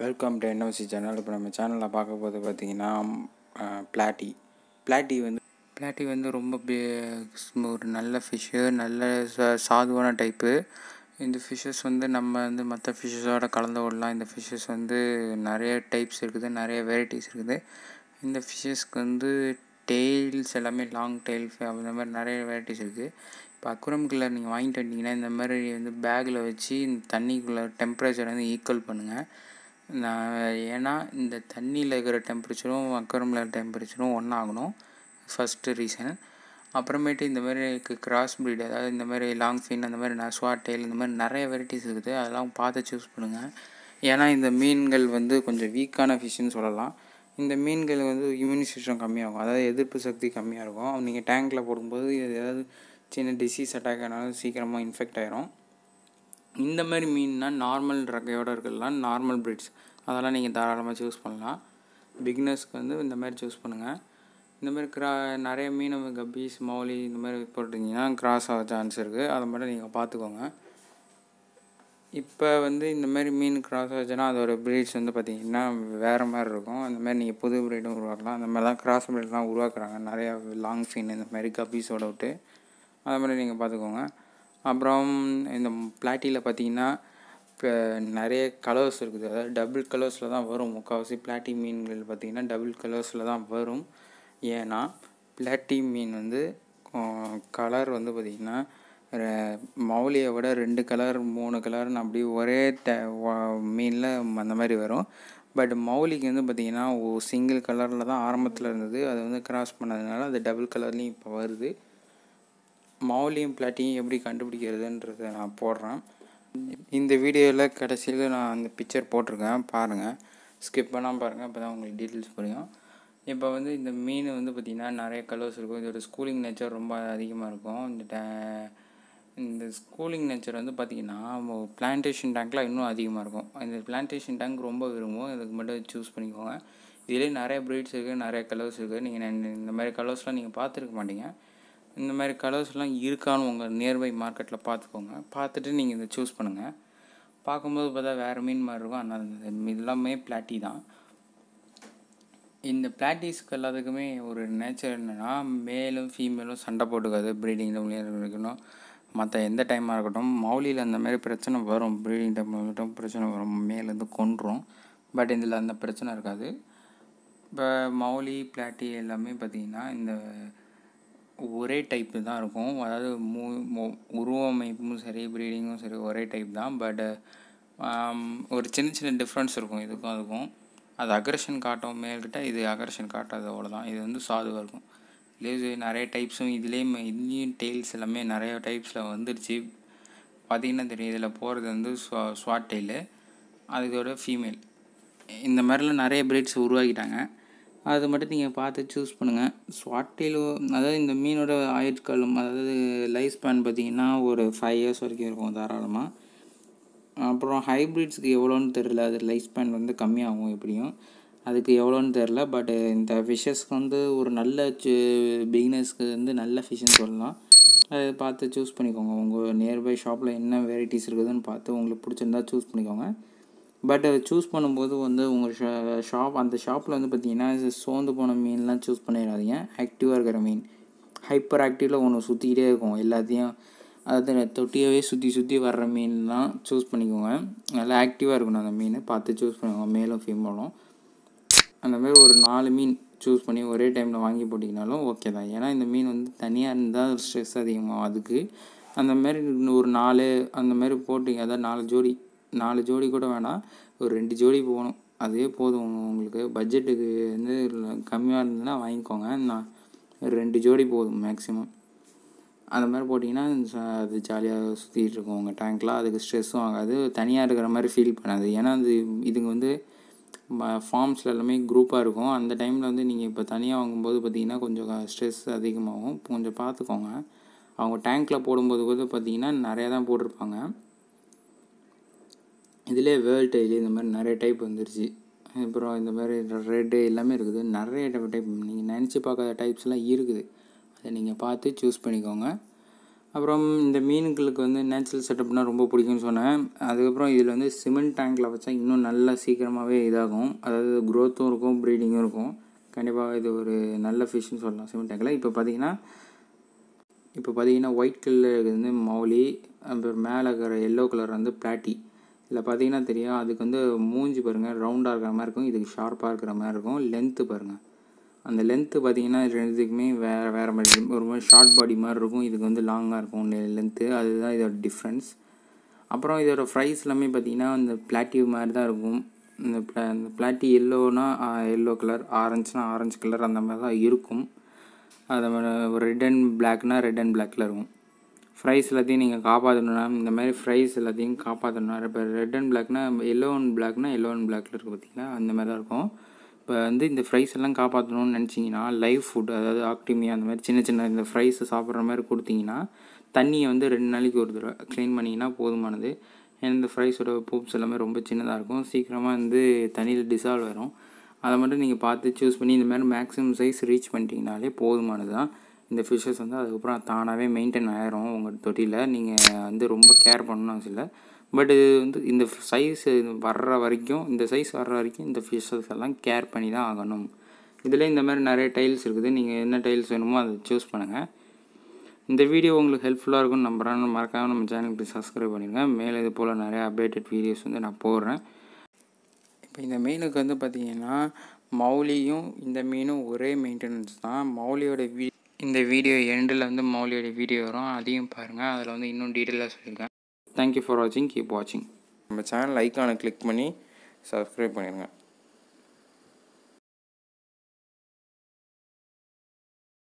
welcome to NMC channel இப்போ நம்ம சேனலில் பார்க்க போது பார்த்திங்கன்னா பிளாட்டி பிளாட்டி வந்து பிளாட்டி வந்து ரொம்ப ஒரு நல்ல ஃபிஷ்ஷு நல்ல சாதுவான டைப்பு இந்த ஃபிஷ்ஷஸ் வந்து நம்ம வந்து மற்ற ஃபிஷ்ஷஸோட கலந்து விடலாம் இந்த ஃபிஷ்ஷஸ் வந்து நிறைய டைப்ஸ் இருக்குது நிறைய வெரைட்டிஸ் இருக்குது இந்த ஃபிஷ்ஷஸ்க்கு வந்து டெய்ல்ஸ் எல்லாமே லாங் டெய்ல்ஸ் அந்த மாதிரி நிறைய வெரைட்டிஸ் இருக்குது இப்போ அக்குரம் கில்லர் நீங்கள் வாங்கிட்டு வந்தீங்கன்னா இந்த மாதிரி வந்து பேக்கில் வச்சு இந்த தண்ணிக்குள்ளே டெம்பரேச்சர் வந்து ஈக்குவல் பண்ணுங்கள் நான் ஏன்னா இந்த தண்ணியில் இருக்கிற டெம்பரேச்சரும் அக்குரம்ல டெம்பரேச்சரும் ஒன்றாகணும் ஃபஸ்ட்டு ரீசன் அப்புறமேட்டு இந்த மாதிரி கிராஸ் ப்ரீட் அதாவது இந்த மாதிரி லாங் ஃபின் அந்த மாதிரி நஸ்வா டெய்ல் இந்த மாதிரி நிறைய வெரைட்டிஸ் இருக்குது அதெல்லாம் பார்த்து சூஸ் பண்ணுங்கள் ஏன்னா இந்த மீன்கள் வந்து கொஞ்சம் வீக்கான ஃபிஷ்ஷுன்னு சொல்லலாம் இந்த மீன்கள் வந்து இம்யூனி சிஸ்டம் கம்மியாகும் அதாவது எதிர்ப்பு சக்தி கம்மியாக இருக்கும் நீங்கள் டேங்க்கில் போடும்போது ஏதாவது சின்ன டிசீஸ் அட்டாக் ஆனாலும் சீக்கிரமாக இன்ஃபெக்ட் ஆகிரும் இந்த மாதிரி மீன்னால் நார்மல் ரகையோடு இருக்கலாம் நார்மல் ப்ரிட்ஸ் அதெல்லாம் நீங்கள் தாராளமாக சூஸ் பண்ணலாம் பிக்னஸ்க்கு வந்து இந்த மாதிரி சூஸ் பண்ணுங்கள் இந்த மாதிரி கிரா நிறைய மீன் கப்பீஸ் மௌலி இந்த மாதிரி போட்டிருந்தீங்கன்னா கிராஸ் ஆக சான்ஸ் இருக்குது அதை மட்டும் நீங்கள் பார்த்துக்கோங்க இப்போ வந்து இந்த மாதிரி மீன் கிராஸ் ஆச்சுன்னா அதோடய ப்ரீட்ஸ் வந்து பார்த்திங்கன்னா வேறு மாதிரி இருக்கும் அந்த மாதிரி நீங்கள் புது ப்ரீடும் உருவாக்கலாம் அந்த மாதிரிலாம் கிராஸ் ப்ரீட்லாம் உருவாக்குறாங்க நிறையா லாங் ஃபீன் இந்த மாதிரி கப்பீஸோட விட்டு அது மாதிரி நீங்கள் பார்த்துக்கோங்க அப்புறம் இந்த பிளாட்டியில் பார்த்தீங்கன்னா இப்போ நிறைய கலர்ஸ் இருக்குது அதாவது டபுள் கலர்ஸில் தான் வரும் முக்கால்வாசி பிளாட்டி மீன்கள் பார்த்திங்கன்னா டபுள் கலர்ஸில் தான் வரும் ஏன்னா பிளாட்டி மீன் வந்து கலர் வந்து பார்த்திங்கன்னா மௌலியை விட ரெண்டு கலர் மூணு கலர்னு அப்படி ஒரே ட மீனில் அந்த மாதிரி வரும் பட் மௌலிக்கு வந்து பார்த்திங்கன்னா சிங்கிள் கலரில் தான் ஆரம்பத்தில் இருந்தது அது வந்து கிராஸ் பண்ணதுனால அது டபுள் கலர்லேயும் இப்போ வருது மாவுலியும் பிளாட்டியும் எப்படி கண்டுபிடிக்கிறதுன்றதை நான் போடுறேன் இந்த வீடியோவில் கடைசியில் நான் அந்த பிக்சர் போட்டிருக்கேன் பாருங்கள் ஸ்கிப் பண்ணாமல் பாருங்கள் அப்போ தான் உங்களுக்கு டீட்டெயில்ஸ் புரியும் இப்போ வந்து இந்த மீன் வந்து பார்த்திங்கன்னா நிறைய கலர்ஸ் இருக்கும் இதோட ஸ்கூலிங் நேச்சர் ரொம்ப அதிகமாக இருக்கும் இந்த இந்த ஸ்கூலிங் நேச்சர் வந்து பார்த்திங்கன்னா பிளான்டேஷன் டேங்க்லாம் இன்னும் அதிகமாக இருக்கும் இந்த பிளான்டேஷன் டேங்க் ரொம்ப விரும்பும் இதுக்கு மட்டும் சூஸ் பண்ணிக்கோங்க இதுலேயே நிறைய ப்ரீட்ஸ் இருக்குது நிறைய கலர்ஸ் இருக்குது நீங்கள் இந்த மாதிரி கலர்ஸ்லாம் நீங்கள் பார்த்துருக்க மாட்டீங்க இந்த மாதிரி கலர்ஸ்லாம் இருக்கான்னு உங்கள் நியர்பை மார்க்கெட்டில் பார்த்துக்கோங்க பார்த்துட்டு நீங்கள் இதை சூஸ் பண்ணுங்கள் பார்க்கும்போது பார்த்தா வேறு மீன் மாதிரி இருக்கும் ஆனால் இதெல்லாமே பிளாட்டி தான் இந்த பிளாட்டிஸ்க்கு எல்லாத்துக்குமே ஒரு நேச்சர் என்னென்னா மேலும் ஃபீமேலும் சண்டை போட்டுக்காது ப்ரீடிங்கில் இருக்கணும் மற்ற எந்த டைமாக இருக்கட்டும் மௌலியில் அந்த மாதிரி பிரச்சனை வரும் ப்ரீடிங் டைமில் இருக்கட்டும் பிரச்சனை வரும் மேலேருந்து கொன்றும் பட் இதில் அந்த பிரச்சனை இருக்காது இப்போ மௌலி பிளாட்டி எல்லாமே பார்த்திங்கன்னா இந்த ஒரே டைப்பு தான் இருக்கும் அதாவது மூ உருவமைப்பும் சரி ப்ரீடிங்கும் சரி ஒரே டைப் தான் பட் ஒரு சின்ன சின்ன டிஃப்ரென்ஸ் இருக்கும் இதுக்கும் அதுக்கும் அது அக்ரஷன் காட்டும் மேல்கிட்ட இது அக்ரஷன் காட்டாது அவ்வளோதான் இது வந்து சாதுவாக இருக்கும் இதுலேயே நிறைய டைப்ஸும் இதுலேயும் இன்னும் டெய்ல்ஸ் எல்லாமே நிறைய டைப்ஸில் வந்துடுச்சு பார்த்திங்கன்னா தெரியும் இதில் போகிறது வந்து ஸ்வாட் டெய்லு அதுக்கோட ஃபீமேல் இந்த மாதிரிலாம் நிறைய பிரீட்ஸ் உருவாக்கிட்டாங்க அது மட்டும் நீங்கள் பார்த்து சூஸ் பண்ணுங்கள் ஸ்வாட்டிலோ அதாவது இந்த மீனோட ஆயுட்காலம் அதாவது லைஃப் ஸ்பேன் பார்த்தீங்கன்னா ஒரு ஃபைவ் இயர்ஸ் வரைக்கும் இருக்கும் தாராளமாக அப்புறம் ஹைப்ரிட்ஸ்க்கு எவ்வளோன்னு தெரில அது லைஃப் ஸ்பேன் வந்து கம்மியாகும் எப்படியும் அதுக்கு எவ்வளோன்னு தெரில பட் இந்த ஃபிஷ்ஷஸ்க்கு வந்து ஒரு நல்ல பிகினர்ஸ்க்கு வந்து நல்ல ஃபிஷ்ஷுன்னு சொல்லலாம் அது பார்த்து சூஸ் பண்ணிக்கோங்க உங்கள் நியர்பை ஷாப்பில் என்ன வெரைட்டிஸ் இருக்குதுன்னு பார்த்து உங்களுக்கு பிடிச்சிருந்தா சூஸ் பண்ணிக்கோங்க பட் அதை சூஸ் பண்ணும்போது வந்து உங்கள் ஷா ஷாப் அந்த ஷாப்பில் வந்து பார்த்தீங்கன்னா சோர்ந்து போன மீன்லாம் சூஸ் பண்ணிடாதீங்க ஆக்டிவாக இருக்கிற மீன் ஹைப்பர் ஆக்டிவில் ஒன்று சுற்றிக்கிட்டே இருக்கும் எல்லாத்தையும் அதாவது தொட்டியாகவே சுற்றி சுற்றி வர்ற மீன்லாம் சூஸ் பண்ணிக்கோங்க நல்லா ஆக்டிவாக இருக்கணும் அந்த மீன் பார்த்து சூஸ் பண்ணிக்கோங்க மேலும் ஃபீமேலும் அந்த மாதிரி ஒரு நாலு மீன் சூஸ் பண்ணி ஒரே டைமில் வாங்கி போட்டிங்கனாலும் ஓகே தான் ஏன்னா இந்த மீன் வந்து தனியாக இருந்தால் ஸ்ட்ரெஸ் அதிகமாகும் அதுக்கு அந்த மாதிரி ஒரு நாலு அந்த மாதிரி போட்டிங்க அதாவது நாலு ஜோடி நாலு ஜோடி கூட வேணாம் ஒரு ரெண்டு ஜோடி போகணும் அதே போதும் உங்களுக்கு பட்ஜெட்டுக்கு வந்து கம்மியாக இருந்ததுன்னா வாங்கிக்கோங்க நான் ரெண்டு ஜோடி போதும் மேக்ஸிமம் அந்த மாதிரி போட்டிங்கன்னா அது ஜாலியாக சுற்றிட்டு இருக்கும் உங்கள் டேங்க்லாம் அதுக்கு ஸ்ட்ரெஸ்ஸும் ஆகாது தனியாக இருக்கிற மாதிரி ஃபீல் பண்ணாது ஏன்னா அது இதுங்க வந்து ஃபார்ம்ஸில் எல்லாமே குரூப்பாக இருக்கும் அந்த டைமில் வந்து நீங்கள் இப்போ தனியாக வாங்கும்போது பார்த்திங்கன்னா கொஞ்சம் ஸ்ட்ரெஸ் அதிகமாகும் கொஞ்சம் பார்த்துக்கோங்க அவங்க டேங்க்கில் போடும்போது கூட பார்த்திங்கன்னா நிறையா தான் போட்டிருப்பாங்க இதிலே வேர்ல்ட் டெய்லி இந்த மாதிரி நிறைய டைப் வந்துருச்சு அப்புறம் இந்த மாதிரி ரெட்டு எல்லாமே இருக்குது நிறைய டைப் டைப் நீங்கள் நினச்சி பார்க்காத டைப்ஸ்லாம் இருக்குது அதை நீங்கள் பார்த்து சூஸ் பண்ணிக்கோங்க அப்புறம் இந்த மீன்களுக்கு வந்து நேச்சுரல் செட்டப்னால் ரொம்ப பிடிக்கும்னு சொன்னேன் அதுக்கப்புறம் இதில் வந்து சிமெண்ட் டேங்க்கில் வச்சா இன்னும் நல்லா சீக்கிரமாகவே இதாகும் அதாவது க்ரோத்தும் இருக்கும் ப்ரீடிங்கும் இருக்கும் கண்டிப்பாக இது ஒரு நல்ல ஃபிஷ்ஷுன்னு சொல்லலாம் சிமெண்ட் டேங்கில் இப்போ பார்த்தீங்கன்னா இப்போ பார்த்தீங்கன்னா ஒயிட் கலர் வந்து மௌலி அப்புறம் மேலே இருக்கிற எல்லோ கலர் வந்து பிளாட்டி இதில் பார்த்தீங்கன்னா தெரியும் அதுக்கு வந்து மூஞ்சி பாருங்கள் ரவுண்டாக இருக்கிற மாதிரி இருக்கும் இதுக்கு ஷார்ப்பாக இருக்கிற மாதிரி இருக்கும் லென்த்து பாருங்கள் அந்த லென்த்து பார்த்தீங்கன்னா ரெண்டுத்துக்குமே வேறு வேறு மாதிரி ஒரு மாதிரி ஷார்ட் பாடி மாதிரி இருக்கும் இதுக்கு வந்து லாங்காக இருக்கும் லென்த்து அதுதான் இதோட டிஃப்ரென்ஸ் அப்புறம் இதோட ஃப்ரைஸ் எல்லாமே பார்த்திங்கன்னா அந்த பிளாட்டி மாதிரி தான் இருக்கும் இந்த பிளா இந்த பிளாட்டி எல்லோனா எல்லோ கலர் ஆரஞ்சுனா ஆரஞ்சு கலர் அந்த மாதிரி தான் இருக்கும் அதை ரெட் அண்ட் பிளாக்னால் ரெட் அண்ட் பிளாக்கில் இருக்கும் ஃப்ரைஸ் எல்லாத்தையும் நீங்கள் காப்பாற்றணும்னா இந்த மாதிரி ஃப்ரைஸ் எல்லாத்தையும் காப்பாற்றணும் இப்போ ரெட் அண்ட் பிளாக்னா எல்லோ அண்ட் பிளாக்னா எல்லோ அண்ட் பிளாக்ல இருக்குது பார்த்தீங்களா அந்த மாதிரி தான் இருக்கும் இப்போ வந்து இந்த ஃப்ரைஸ் எல்லாம் காப்பாற்றணும்னு நினச்சிங்கன்னா லைஃப் ஃபுட் அதாவது ஆக்டிமியா அந்த மாதிரி சின்ன சின்ன இந்த ஃப்ரைஸை சாப்பிட்ற மாதிரி கொடுத்தீங்கன்னா தண்ணியை வந்து ரெண்டு நாளைக்கு ஒரு தடவை க்ளீன் பண்ணிங்கன்னா போதுமானது ஏன்னா இந்த ஃப்ரைஸோட பூப்ஸ் எல்லாமே ரொம்ப சின்னதாக இருக்கும் சீக்கிரமாக வந்து தண்ணியில் டிசால்வ் ஆயிரும் அதை மட்டும் நீங்கள் பார்த்து சூஸ் பண்ணி இந்த மாதிரி மேக்ஸிமம் சைஸ் ரீச் பண்ணிட்டீங்கனாலே போதுமானது தான் இந்த ஃபிஷ்ஷஸ் வந்து அதுக்கப்புறம் தானாகவே மெயின்டைன் ஆகிரும் உங்கள் தொட்டியில் நீங்கள் வந்து ரொம்ப கேர் பண்ணணும் அவசியம் இல்லை பட் இது வந்து இந்த சைஸ் வர்ற வரைக்கும் இந்த சைஸ் வர்ற வரைக்கும் இந்த ஃபிஷ்ஷஸ் எல்லாம் கேர் பண்ணி தான் ஆகணும் இதில் இந்த மாதிரி நிறைய டைல்ஸ் இருக்குது நீங்கள் என்ன டைல்ஸ் வேணுமோ அதை சூஸ் பண்ணுங்கள் இந்த வீடியோ உங்களுக்கு ஹெல்ப்ஃபுல்லாக இருக்கும்னு நம்புகிறேன் மறக்காமல் நம்ம சேனலுக்கு சப்ஸ்கிரைப் பண்ணிடுங்க மேலே இது போல் நிறையா அப்டேட்டட் வீடியோஸ் வந்து நான் போடுறேன் இப்போ இந்த மீனுக்கு வந்து பார்த்திங்கன்னா மௌலியும் இந்த மீனும் ஒரே மெயின்டெனன்ஸ் தான் மௌலியோட வீ இந்த வீடியோ எண்டில் வந்து மௌலியோட வீடியோ வரும் அதையும் பாருங்கள் அதில் வந்து இன்னும் டீட்டெயிலாக சொல்லியிருக்கேன் தேங்க்யூ ஃபார் வாட்சிங் கீப் வாட்சிங் நம்ம சேனல் ஐக்கானை கிளிக் பண்ணி சப்ஸ்கிரைப் பண்ணிடுங்க